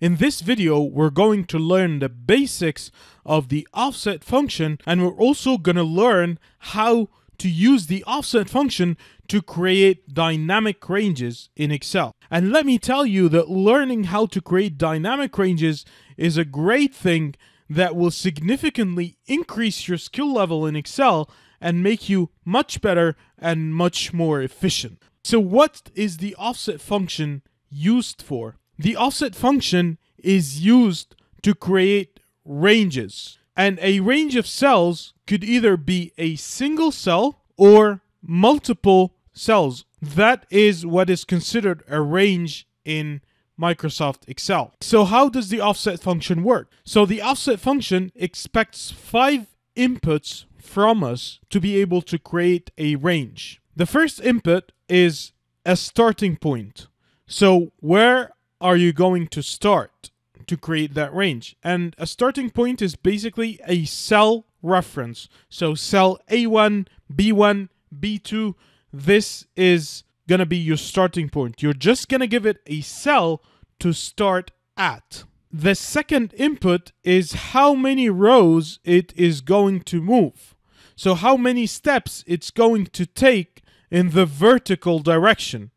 In this video, we're going to learn the basics of the offset function and we're also going to learn how to use the offset function to create dynamic ranges in Excel. And let me tell you that learning how to create dynamic ranges is a great thing that will significantly increase your skill level in Excel and make you much better and much more efficient. So what is the offset function used for? The offset function is used to create ranges. And a range of cells could either be a single cell or multiple cells. That is what is considered a range in Microsoft Excel. So how does the offset function work? So the offset function expects five inputs from us to be able to create a range. The first input is a starting point. So where are you going to start to create that range? And a starting point is basically a cell reference. So cell A1, B1, B2, this is going to be your starting point. You're just going to give it a cell to start at. The second input is how many rows it is going to move. So how many steps it's going to take in the vertical direction.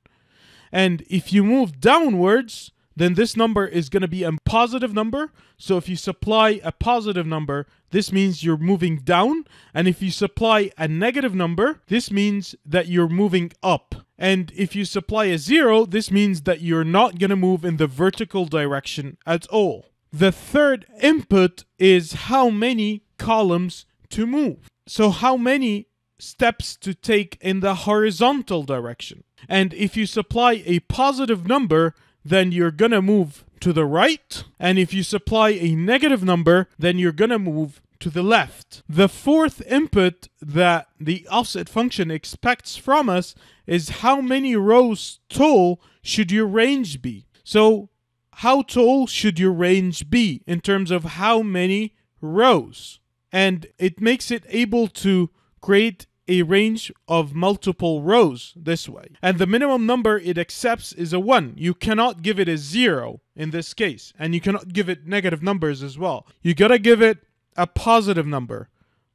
And if you move downwards, then this number is going to be a positive number. So if you supply a positive number, this means you're moving down. And if you supply a negative number, this means that you're moving up. And if you supply a zero, this means that you're not going to move in the vertical direction at all. The third input is how many columns to move. So how many steps to take in the horizontal direction. And if you supply a positive number, then you're gonna move to the right. And if you supply a negative number, then you're gonna move to the left. The fourth input that the offset function expects from us is how many rows tall should your range be? So how tall should your range be in terms of how many rows? And it makes it able to create a range of multiple rows this way. And the minimum number it accepts is a 1. You cannot give it a 0 in this case. And you cannot give it negative numbers as well. You gotta give it a positive number,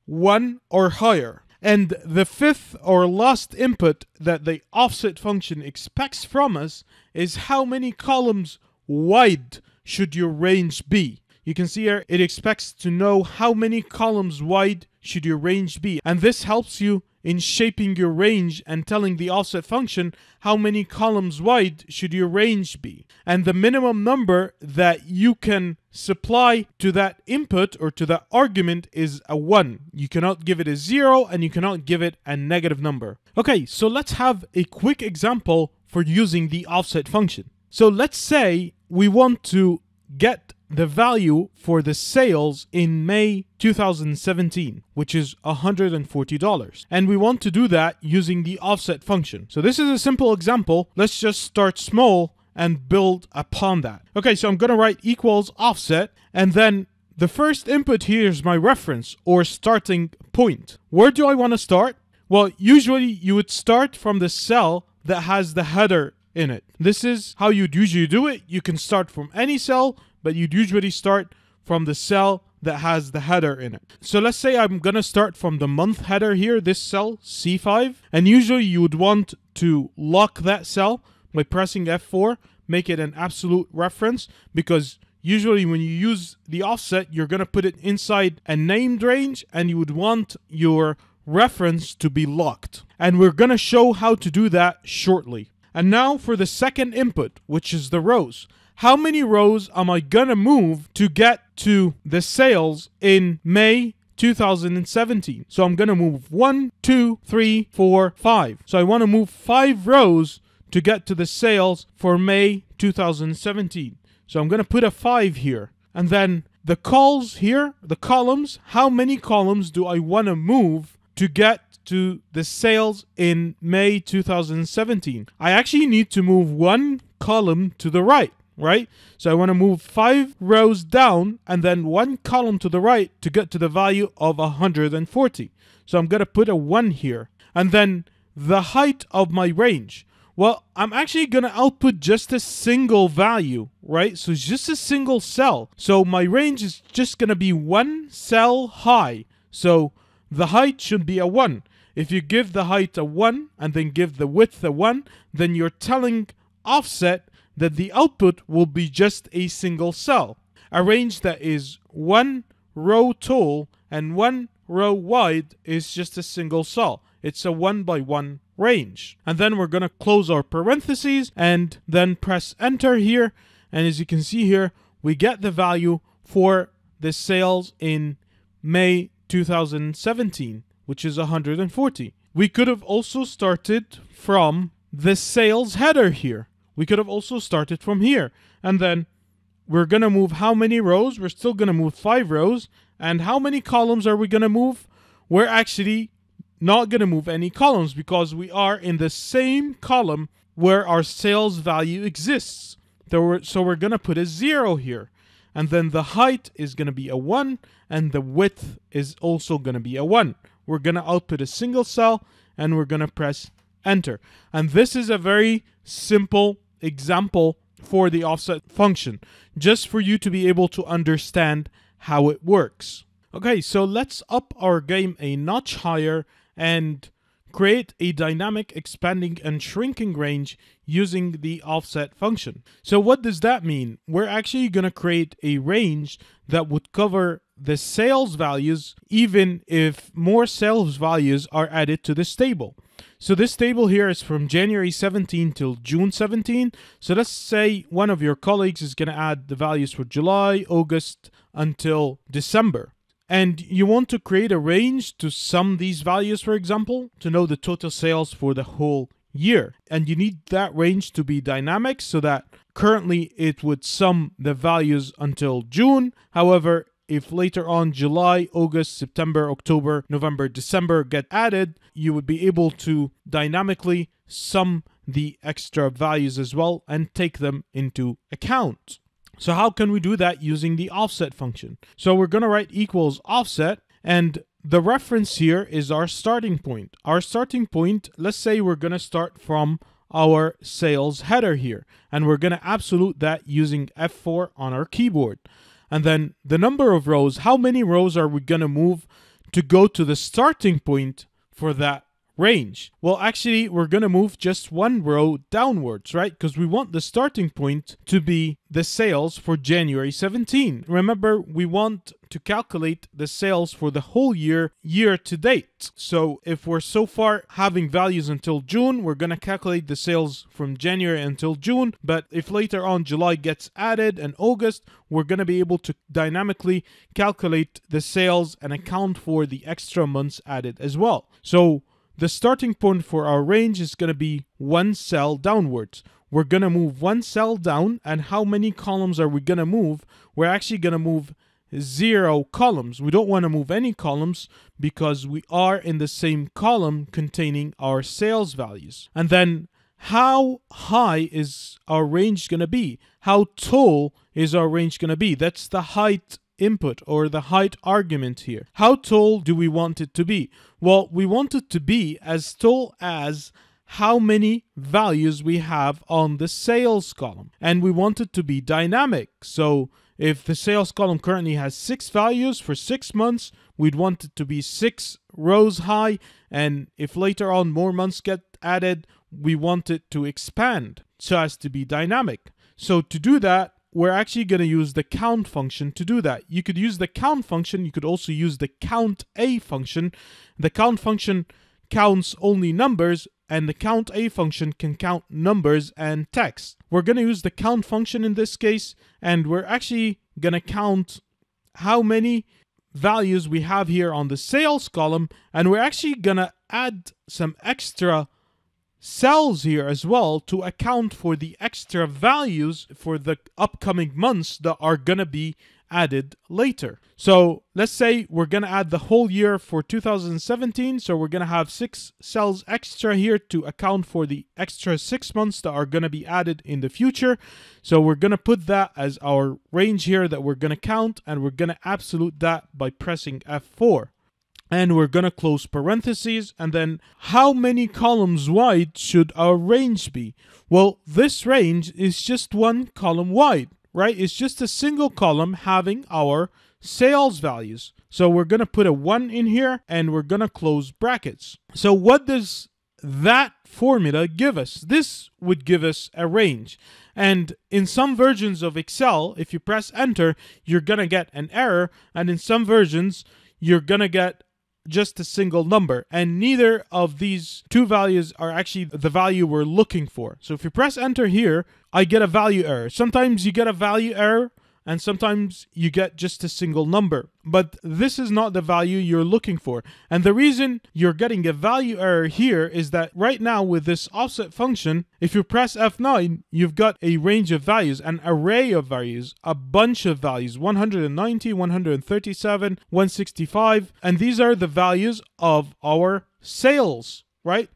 1 or higher. And the fifth or last input that the offset function expects from us is how many columns wide should your range be. You can see here it expects to know how many columns wide should your range be and this helps you in shaping your range and telling the offset function how many columns wide should your range be. And the minimum number that you can supply to that input or to that argument is a 1. You cannot give it a 0 and you cannot give it a negative number. Okay, so let's have a quick example for using the offset function. So let's say we want to get the value for the sales in May 2017, which is $140. And we want to do that using the offset function. So this is a simple example. Let's just start small and build upon that. Okay, so I'm gonna write equals offset, and then the first input here is my reference or starting point. Where do I wanna start? Well, usually you would start from the cell that has the header in it. This is how you'd usually do it. You can start from any cell but you'd usually start from the cell that has the header in it. So let's say I'm gonna start from the month header here, this cell, C5, and usually you would want to lock that cell by pressing F4, make it an absolute reference, because usually when you use the offset, you're gonna put it inside a named range, and you would want your reference to be locked. And we're gonna show how to do that shortly. And now for the second input, which is the rows how many rows am I gonna move to get to the sales in May 2017. So I'm going to move one, two, three, four, five. So I want to move five rows to get to the sales for May 2017. So I'm going to put a five here. And then the calls here, the columns, how many columns do I want to move to get to the sales in May 2017? I actually need to move one column to the right right? So I want to move five rows down and then one column to the right to get to the value of 140. So I'm going to put a 1 here. And then the height of my range. Well, I'm actually going to output just a single value, right? So it's just a single cell. So my range is just going to be one cell high. So the height should be a 1. If you give the height a 1 and then give the width a 1, then you're telling offset that the output will be just a single cell, a range that is one row tall and one row wide is just a single cell. It's a one by one range. And then we're going to close our parentheses and then press enter here. And as you can see here, we get the value for the sales in May 2017, which is 140. We could have also started from the sales header here. We could have also started from here. And then we're going to move how many rows? We're still going to move five rows. And how many columns are we going to move? We're actually not going to move any columns because we are in the same column where our sales value exists. So we're, going to put a zero here. And then the height is going to be a one and the width is also going to be a one. We're going to output a single cell and we're going to press enter. And this is a very simple example for the offset function, just for you to be able to understand how it works. Okay, so let's up our game a notch higher and create a dynamic expanding and shrinking range using the offset function. So what does that mean? We're actually going to create a range that would cover the sales values even if more sales values are added to this table. So this table here is from January 17 till June 17. So let's say one of your colleagues is going to add the values for July, August until December. And you want to create a range to sum these values, for example, to know the total sales for the whole year. And you need that range to be dynamic so that currently it would sum the values until June. However, if later on July, August, September, October, November, December get added, you would be able to dynamically sum the extra values as well and take them into account. So how can we do that using the offset function? So we're going to write equals offset and the reference here is our starting point. Our starting point, let's say we're going to start from our sales header here and we're going to absolute that using F4 on our keyboard and then the number of rows, how many rows are we going to move to go to the starting point for that range. Well, actually, we're going to move just one row downwards, right? Because we want the starting point to be the sales for January 17. Remember, we want to calculate the sales for the whole year, year to date. So if we're so far having values until June, we're going to calculate the sales from January until June. But if later on July gets added and August, we're going to be able to dynamically calculate the sales and account for the extra months added as well. So the starting point for our range is going to be one cell downwards. We're going to move one cell down, and how many columns are we going to move? We're actually going to move zero columns. We don't want to move any columns because we are in the same column containing our sales values. And then how high is our range going to be? How tall is our range going to be? That's the height input or the height argument here. How tall do we want it to be? Well, we want it to be as tall as how many values we have on the sales column. And we want it to be dynamic. So if the sales column currently has six values for six months, we'd want it to be six rows high. And if later on more months get added, we want it to expand so as to be dynamic. So to do that, we're actually going to use the count function to do that. You could use the count function. You could also use the count a function. The count function counts only numbers and the count a function can count numbers and text. We're going to use the count function in this case and we're actually going to count how many values we have here on the sales column and we're actually going to add some extra sells here as well to account for the extra values for the upcoming months that are going to be added later. So let's say we're going to add the whole year for 2017. So we're going to have six cells extra here to account for the extra six months that are going to be added in the future. So we're going to put that as our range here that we're going to count and we're going to absolute that by pressing F4 and we're gonna close parentheses and then how many columns wide should our range be? Well, this range is just one column wide, right? It's just a single column having our sales values. So we're gonna put a one in here and we're gonna close brackets. So what does that formula give us? This would give us a range. And in some versions of Excel, if you press enter, you're gonna get an error. And in some versions, you're gonna get just a single number. And neither of these two values are actually the value we're looking for. So if you press enter here, I get a value error. Sometimes you get a value error and sometimes you get just a single number. But this is not the value you're looking for. And the reason you're getting a value error here is that right now with this offset function, if you press F9, you've got a range of values, an array of values, a bunch of values, 190, 137, 165, and these are the values of our sales, right?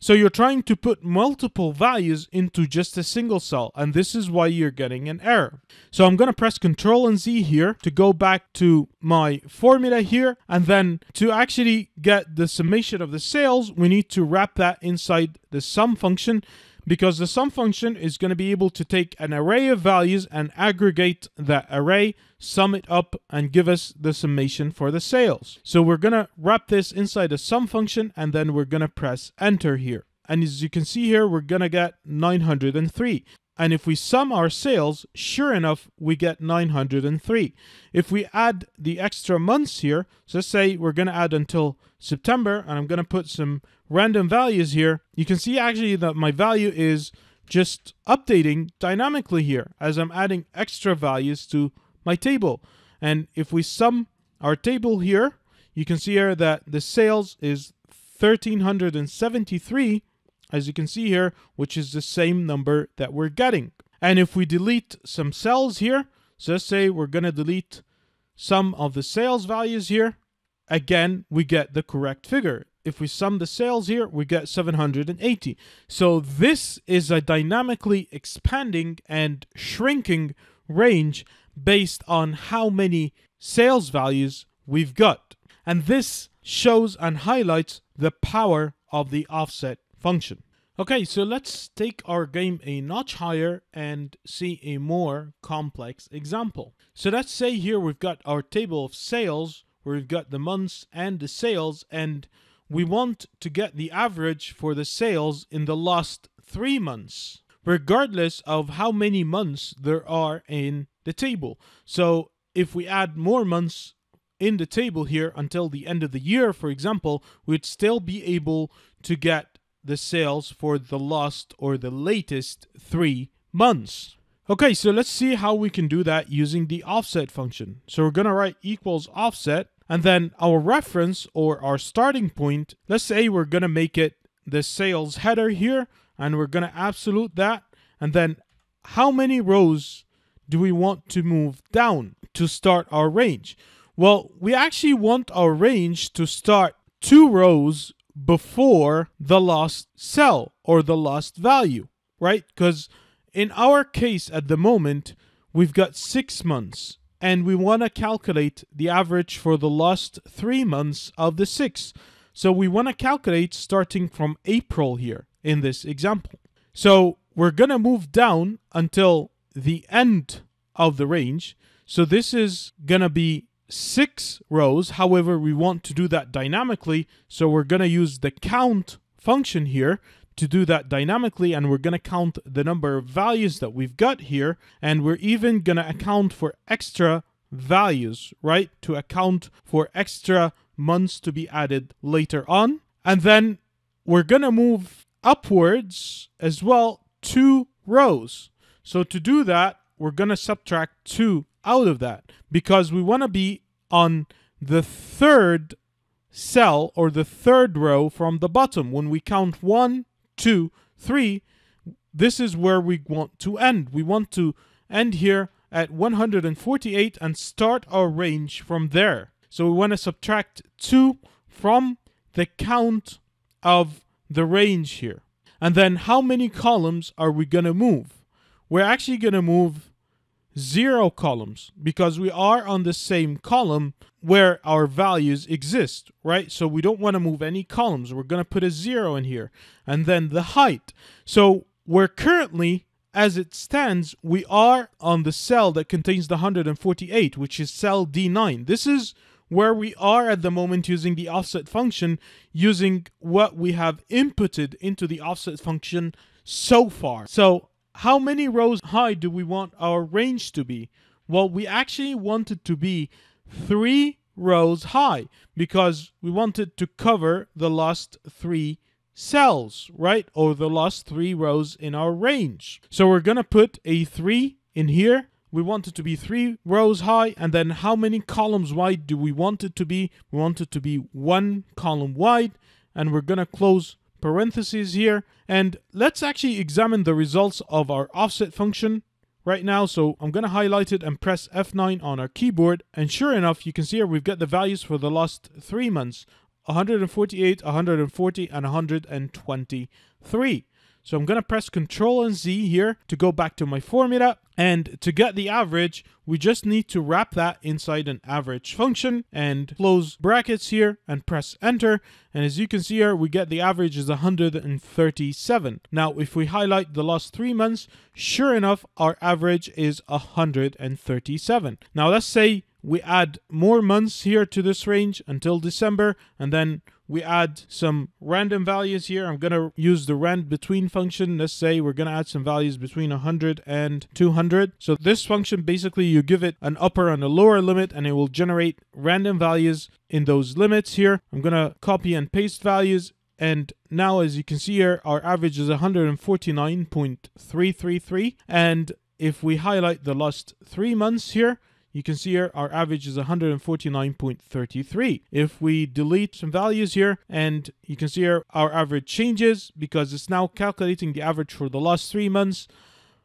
So you're trying to put multiple values into just a single cell, and this is why you're getting an error. So I'm gonna press Ctrl and Z here to go back to my formula here, and then to actually get the summation of the sales, we need to wrap that inside the sum function because the sum function is going to be able to take an array of values and aggregate that array, sum it up, and give us the summation for the sales. So we're going to wrap this inside a sum function, and then we're going to press enter here. And as you can see here, we're going to get 903. And if we sum our sales, sure enough, we get 903. If we add the extra months here, so let's say we're going to add until September, and I'm going to put some random values here, you can see actually that my value is just updating dynamically here as I'm adding extra values to my table. And if we sum our table here, you can see here that the sales is 1373 as you can see here, which is the same number that we're getting. And if we delete some cells here, so let's say we're going to delete some of the sales values here, again, we get the correct figure. If we sum the sales here, we get 780. So this is a dynamically expanding and shrinking range based on how many sales values we've got. And this shows and highlights the power of the offset function. Okay, so let's take our game a notch higher and see a more complex example. So let's say here we've got our table of sales where we've got the months and the sales and we want to get the average for the sales in the last three months, regardless of how many months there are in the table. So if we add more months in the table here until the end of the year, for example, we'd still be able to get the sales for the last or the latest three months. Okay, so let's see how we can do that using the offset function. So we're gonna write equals offset and then our reference or our starting point, let's say we're gonna make it the sales header here and we're gonna absolute that. And then how many rows do we want to move down to start our range? Well, we actually want our range to start two rows before the lost sell or the lost value, right? Because in our case at the moment, we've got six months and we want to calculate the average for the last three months of the six. So we want to calculate starting from April here in this example. So we're going to move down until the end of the range. So this is going to be six rows. However, we want to do that dynamically, so we're going to use the count function here to do that dynamically, and we're going to count the number of values that we've got here, and we're even going to account for extra values, right? To account for extra months to be added later on. And then we're going to move upwards as well two rows. So to do that, we're going to subtract 2 out of that because we want to be on the third cell or the third row from the bottom. When we count 1, 2, 3, this is where we want to end. We want to end here at 148 and start our range from there. So we want to subtract 2 from the count of the range here. And then how many columns are we going to move? we're actually going to move zero columns because we are on the same column where our values exist, right? So we don't want to move any columns. We're going to put a zero in here and then the height. So we're currently, as it stands, we are on the cell that contains the 148, which is cell D9. This is where we are at the moment using the offset function, using what we have inputted into the offset function so far. So how many rows high do we want our range to be? Well, we actually want it to be three rows high because we wanted to cover the last three cells, right? Or the last three rows in our range. So we're going to put a three in here. We want it to be three rows high. And then how many columns wide do we want it to be? We want it to be one column wide. And we're going to close parentheses here. And let's actually examine the results of our offset function right now. So I'm going to highlight it and press F9 on our keyboard. And sure enough, you can see here we've got the values for the last three months. 148, 140, and 123. So I'm going to press Control and Z here to go back to my formula. And to get the average, we just need to wrap that inside an average function and close brackets here and press enter. And as you can see here, we get the average is 137. Now, if we highlight the last three months, sure enough, our average is 137. Now, let's say we add more months here to this range until December and then we add some random values here. I'm going to use the rand between function. Let's say we're going to add some values between 100 and 200. So this function, basically you give it an upper and a lower limit and it will generate random values in those limits here. I'm going to copy and paste values and now as you can see here, our average is 149.333. And if we highlight the last three months here, you can see here our average is 149.33. If we delete some values here and you can see here our average changes because it's now calculating the average for the last three months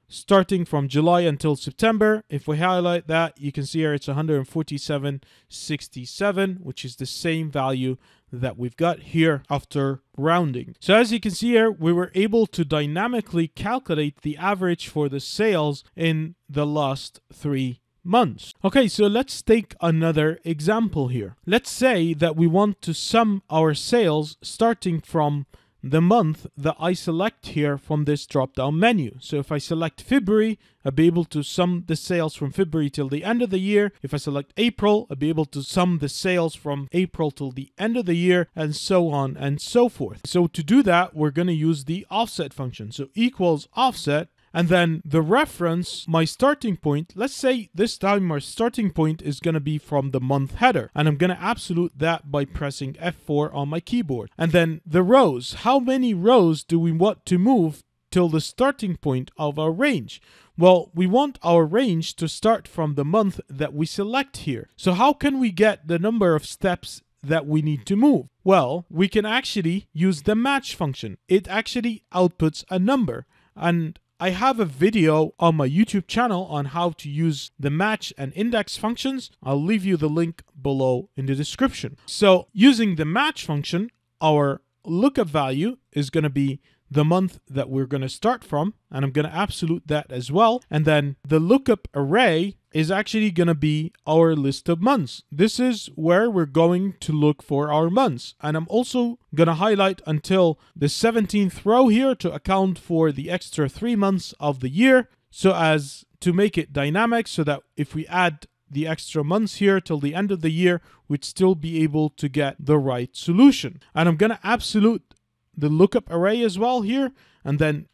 starting from July until September. If we highlight that, you can see here it's 147.67, which is the same value that we've got here after rounding. So as you can see here, we were able to dynamically calculate the average for the sales in the last three months. Okay, so let's take another example here. Let's say that we want to sum our sales starting from the month that I select here from this drop down menu. So if I select February, I'll be able to sum the sales from February till the end of the year. If I select April, I'll be able to sum the sales from April till the end of the year and so on and so forth. So to do that, we're going to use the offset function. So equals offset and then the reference, my starting point, let's say this time my starting point is going to be from the month header. And I'm going to absolute that by pressing F4 on my keyboard. And then the rows, how many rows do we want to move till the starting point of our range? Well, we want our range to start from the month that we select here. So how can we get the number of steps that we need to move? Well, we can actually use the match function. It actually outputs a number. And I have a video on my YouTube channel on how to use the match and index functions. I'll leave you the link below in the description. So using the match function, our lookup value is going to be the month that we're going to start from, and I'm going to absolute that as well. And then the lookup array is actually going to be our list of months. This is where we're going to look for our months. And I'm also going to highlight until the 17th row here to account for the extra three months of the year. So as to make it dynamic so that if we add the extra months here till the end of the year, we'd still be able to get the right solution. And I'm going to absolute the lookup array as well here. And then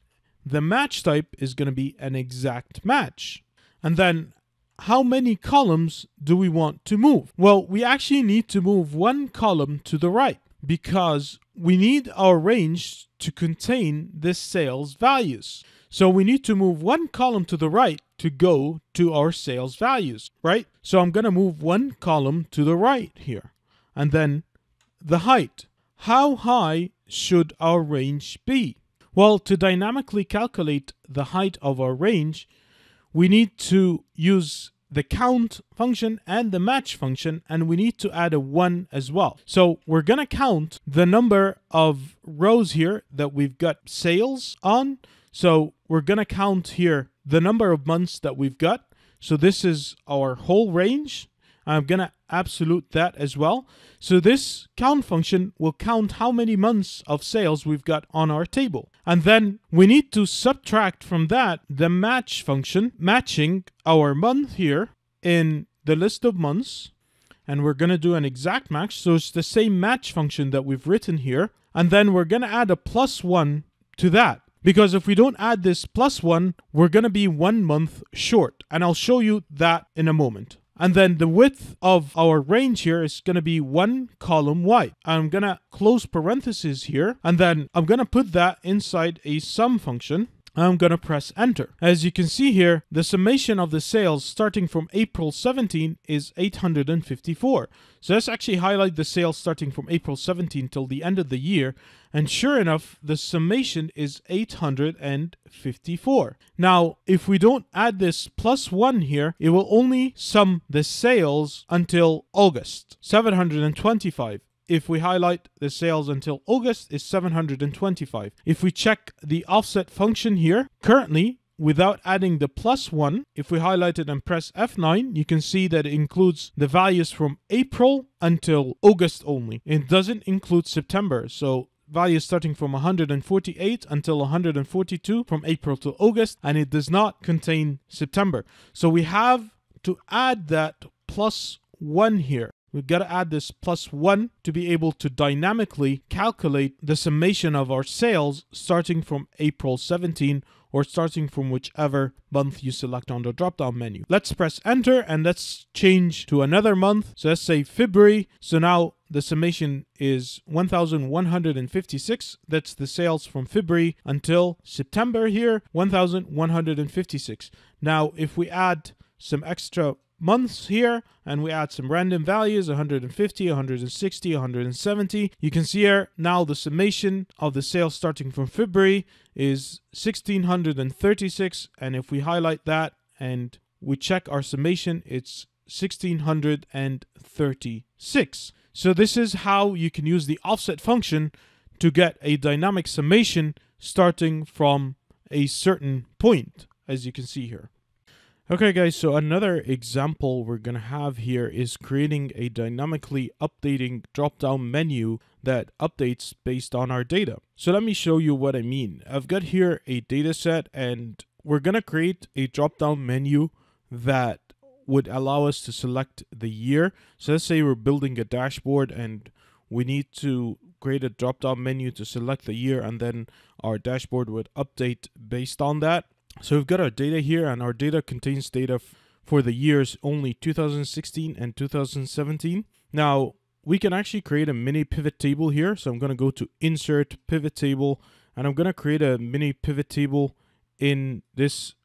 the match type is going to be an exact match. And then how many columns do we want to move? Well, we actually need to move one column to the right because we need our range to contain this sales values. So we need to move one column to the right to go to our sales values, right? So I'm going to move one column to the right here. And then the height. How high should our range be? Well, to dynamically calculate the height of our range, we need to use the count function and the match function, and we need to add a one as well. So we're gonna count the number of rows here that we've got sales on. So we're gonna count here the number of months that we've got. So this is our whole range. I'm gonna absolute that as well. So this count function will count how many months of sales we've got on our table. And then we need to subtract from that the match function, matching our month here in the list of months. And we're going to do an exact match. So it's the same match function that we've written here. And then we're going to add a plus one to that. Because if we don't add this plus one, we're going to be one month short. And I'll show you that in a moment. And then the width of our range here is going to be one column wide. I'm going to close parentheses here, and then I'm going to put that inside a sum function I'm going to press enter. As you can see here, the summation of the sales starting from April 17 is 854. So let's actually highlight the sales starting from April 17 till the end of the year. And sure enough, the summation is 854. Now, if we don't add this plus one here, it will only sum the sales until August, 725 if we highlight the sales until August is 725. If we check the offset function here, currently without adding the plus one, if we highlight it and press F9, you can see that it includes the values from April until August only. It doesn't include September. So values starting from 148 until 142 from April to August, and it does not contain September. So we have to add that plus one here. We've got to add this plus one to be able to dynamically calculate the summation of our sales starting from April 17 or starting from whichever month you select on the drop down menu. Let's press enter and let's change to another month. So let's say February. So now the summation is 1156 that's the sales from february until september here 1156 now if we add some extra months here and we add some random values 150 160 170 you can see here now the summation of the sales starting from february is 1636 and if we highlight that and we check our summation it's 1636 so this is how you can use the offset function to get a dynamic summation starting from a certain point as you can see here Okay guys, so another example we're gonna have here is creating a dynamically updating drop-down menu that updates based on our data. So let me show you what I mean. I've got here a data set and we're gonna create a drop-down menu that would allow us to select the year. So let's say we're building a dashboard and we need to create a drop-down menu to select the year and then our dashboard would update based on that. So we've got our data here and our data contains data for the years only 2016 and 2017. Now we can actually create a mini pivot table here. So I'm going to go to insert pivot table and I'm going to create a mini pivot table in this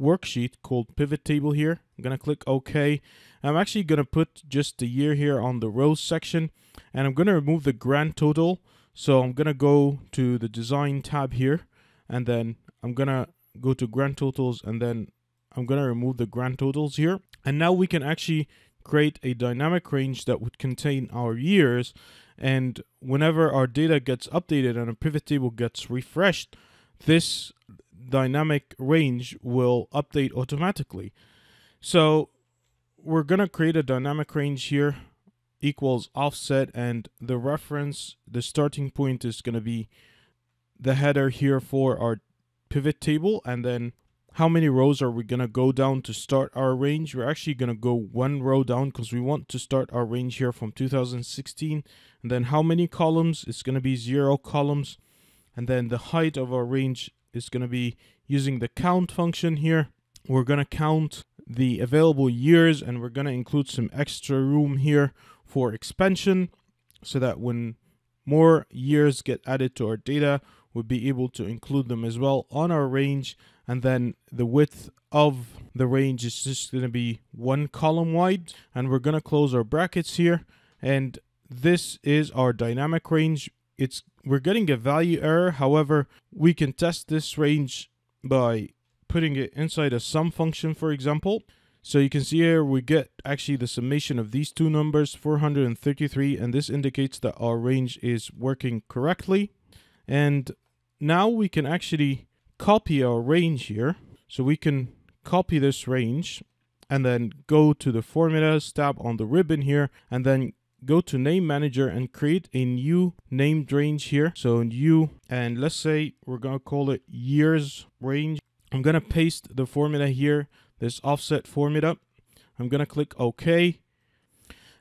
worksheet called pivot table here. I'm going to click OK. I'm actually going to put just the year here on the rows section and I'm going to remove the grand total. So I'm going to go to the design tab here and then I'm going to go to grand totals and then I'm going to remove the grand totals here. And now we can actually create a dynamic range that would contain our years. And whenever our data gets updated and a pivot table gets refreshed, this dynamic range will update automatically. So we're going to create a dynamic range here equals offset and the reference, the starting point is going to be the header here for our pivot table and then how many rows are we gonna go down to start our range we're actually gonna go one row down because we want to start our range here from 2016 and then how many columns it's gonna be zero columns and then the height of our range is gonna be using the count function here we're gonna count the available years and we're gonna include some extra room here for expansion so that when more years get added to our data would be able to include them as well on our range and then the width of the range is just going to be one column wide and we're going to close our brackets here and this is our dynamic range it's we're getting a value error however we can test this range by putting it inside a sum function for example so you can see here we get actually the summation of these two numbers 433 and this indicates that our range is working correctly and now we can actually copy our range here. So we can copy this range and then go to the formulas tab on the ribbon here and then go to name manager and create a new named range here. So new, and let's say we're gonna call it years range. I'm gonna paste the formula here, this offset formula. I'm gonna click OK.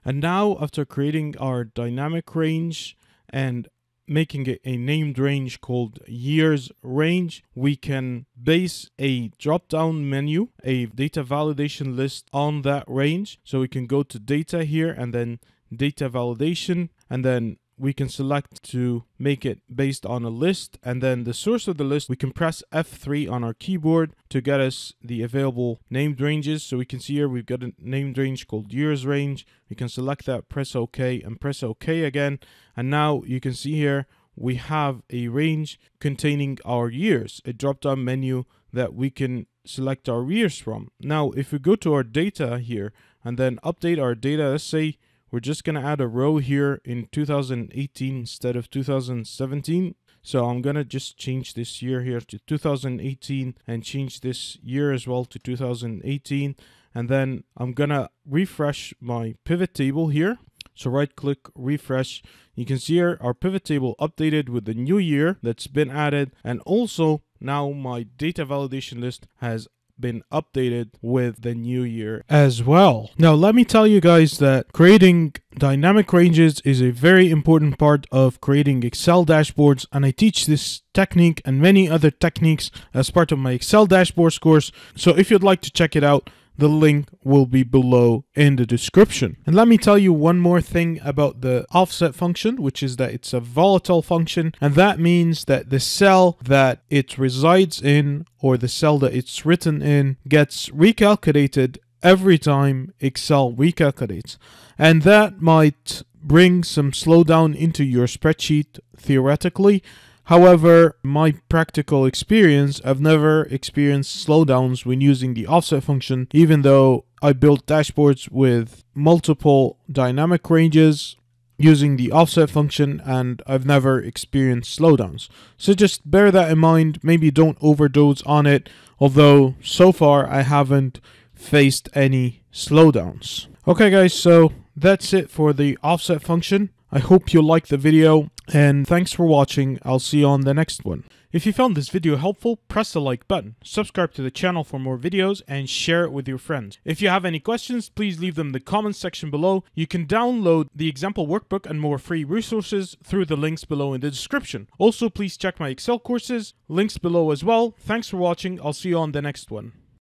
And now after creating our dynamic range and making a named range called years range, we can base a drop down menu, a data validation list on that range. So we can go to data here and then data validation and then we can select to make it based on a list and then the source of the list we can press F3 on our keyboard to get us the available named ranges so we can see here we've got a named range called years range we can select that press OK and press OK again and now you can see here we have a range containing our years a drop down menu that we can select our years from now if we go to our data here and then update our data let's say we're just going to add a row here in 2018 instead of 2017. So I'm going to just change this year here to 2018 and change this year as well to 2018. And then I'm going to refresh my pivot table here. So right click refresh. You can see here our pivot table updated with the new year that's been added and also now my data validation list has been updated with the new year as well. Now, let me tell you guys that creating dynamic ranges is a very important part of creating Excel dashboards, and I teach this technique and many other techniques as part of my Excel dashboards course. So if you'd like to check it out, the link will be below in the description. And let me tell you one more thing about the offset function, which is that it's a volatile function. And that means that the cell that it resides in or the cell that it's written in gets recalculated every time Excel recalculates. And that might bring some slowdown into your spreadsheet theoretically However, my practical experience, I've never experienced slowdowns when using the offset function, even though I built dashboards with multiple dynamic ranges using the offset function and I've never experienced slowdowns. So just bear that in mind, maybe don't overdose on it, although so far I haven't faced any slowdowns. Okay guys, so that's it for the offset function. I hope you liked the video. And thanks for watching, I'll see you on the next one. If you found this video helpful, press the like button, subscribe to the channel for more videos, and share it with your friends. If you have any questions, please leave them in the comments section below. You can download the example workbook and more free resources through the links below in the description. Also, please check my Excel courses, links below as well. Thanks for watching, I'll see you on the next one.